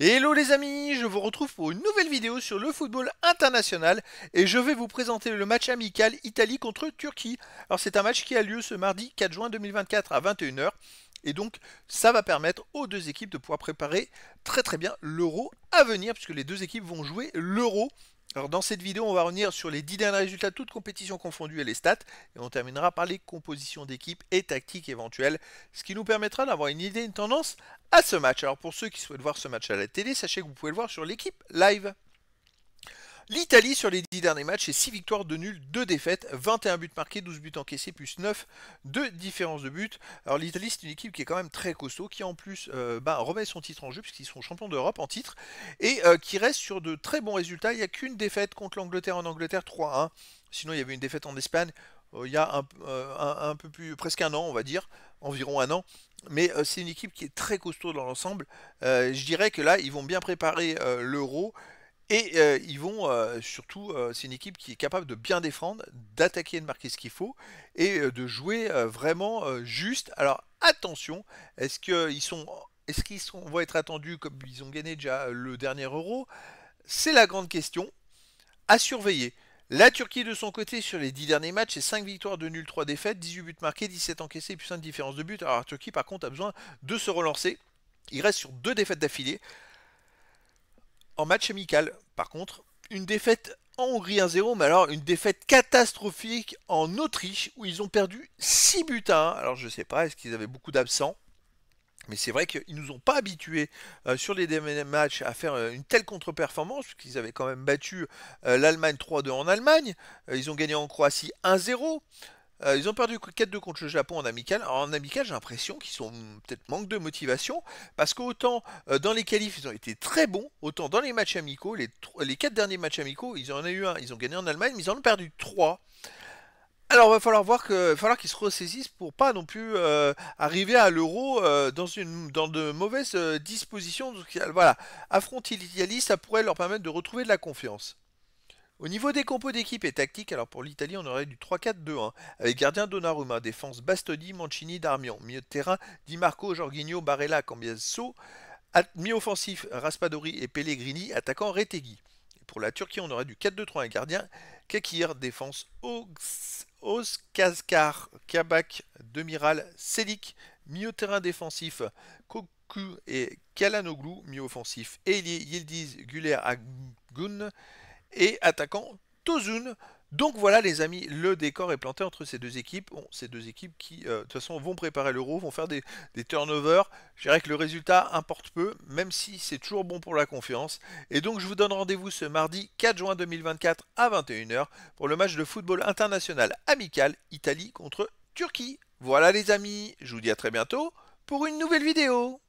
Hello les amis, je vous retrouve pour une nouvelle vidéo sur le football international et je vais vous présenter le match amical Italie contre Turquie. Alors c'est un match qui a lieu ce mardi 4 juin 2024 à 21h et donc ça va permettre aux deux équipes de pouvoir préparer très très bien l'euro à venir puisque les deux équipes vont jouer l'euro alors dans cette vidéo, on va revenir sur les 10 derniers résultats, toutes compétitions confondues et les stats, et on terminera par les compositions d'équipe et tactiques éventuelles, ce qui nous permettra d'avoir une idée, une tendance à ce match. Alors pour ceux qui souhaitent voir ce match à la télé, sachez que vous pouvez le voir sur l'équipe live. L'Italie sur les 10 derniers matchs, c'est 6 victoires, de nuls, 2 défaites, 21 buts marqués, 12 buts encaissés, plus 9 de différence de but. Alors l'Italie, c'est une équipe qui est quand même très costaud, qui en plus euh, bah, remet son titre en jeu, puisqu'ils sont champions d'Europe en titre, et euh, qui reste sur de très bons résultats. Il n'y a qu'une défaite contre l'Angleterre en Angleterre, 3-1. Sinon, il y avait une défaite en Espagne, euh, il y a un, peu plus, presque un an, on va dire, environ un an. Mais c'est une équipe qui est très costaud dans l'ensemble. je dirais que là, ils vont bien préparer l'euro et euh, ils vont euh, surtout, euh, c'est une équipe qui est capable de bien défendre, d'attaquer et de marquer ce qu'il faut, et de jouer vraiment juste. Alors attention, est-ce qu'ils sont, vont être attendus comme ils ont gagné déjà le dernier Euro C'est la grande question à surveiller. La Turquie de son côté sur les 10 derniers matchs, c'est 5 victoires de nul, 3 défaites, 18 buts marqués, 17 encaissés, plus 5 différence de buts. Alors la Turquie par contre a besoin de se relancer. Il reste sur deux défaites d'affilée en match amical, par contre, une défaite en Hongrie 1-0, mais alors une défaite catastrophique en Autriche où ils ont perdu 6 buts Alors je sais pas, est-ce qu'ils avaient beaucoup d'absents mais c'est vrai qu'ils nous ont pas habitués euh, sur les derniers matchs à faire euh, une telle contre-performance, puisqu'ils avaient quand même battu euh, l'Allemagne 3-2 en Allemagne, ils ont gagné en Croatie 1-0, euh, ils ont perdu 4-2 contre le Japon en amical. en amical, j'ai l'impression qu'ils sont peut-être manque de motivation, parce qu'autant euh, dans les qualifs, ils ont été très bons, autant dans les matchs amicaux, les, les 4 derniers matchs amicaux, ils en ont eu un, ils ont gagné en Allemagne, mais ils en ont perdu 3. Alors, va falloir voir que, va falloir qu'ils se ressaisissent pour pas non plus euh, arriver à l'euro dans une dans de mauvaises dispositions. voilà, affronter l'Italie, ça pourrait leur permettre de retrouver de la confiance. Au niveau des compos d'équipe et tactique, alors pour l'Italie, on aurait du 3-4-2-1, avec gardien Donnarumma, défense Bastodi, Mancini, Darmion, milieu de terrain Di Marco, Jorginho, Barella, Cambiasso, mi-offensif Raspadori et Pellegrini, attaquant Retegui. Pour la Turquie, on aurait du 4-2-3, avec gardien Kakir, défense Oskazkar, Kabak, Demiral, Selik, milieu de terrain défensif Koku et Kalanoglu, Mieux offensif Eli, Yildiz, Guler, Agun, et attaquant Tozun. Donc voilà les amis, le décor est planté entre ces deux équipes. ces deux équipes qui euh, de toute façon vont préparer l'euro, vont faire des, des turnovers. Je dirais que le résultat importe peu, même si c'est toujours bon pour la confiance. Et donc je vous donne rendez-vous ce mardi 4 juin 2024 à 21h pour le match de football international amical Italie contre Turquie. Voilà les amis, je vous dis à très bientôt pour une nouvelle vidéo.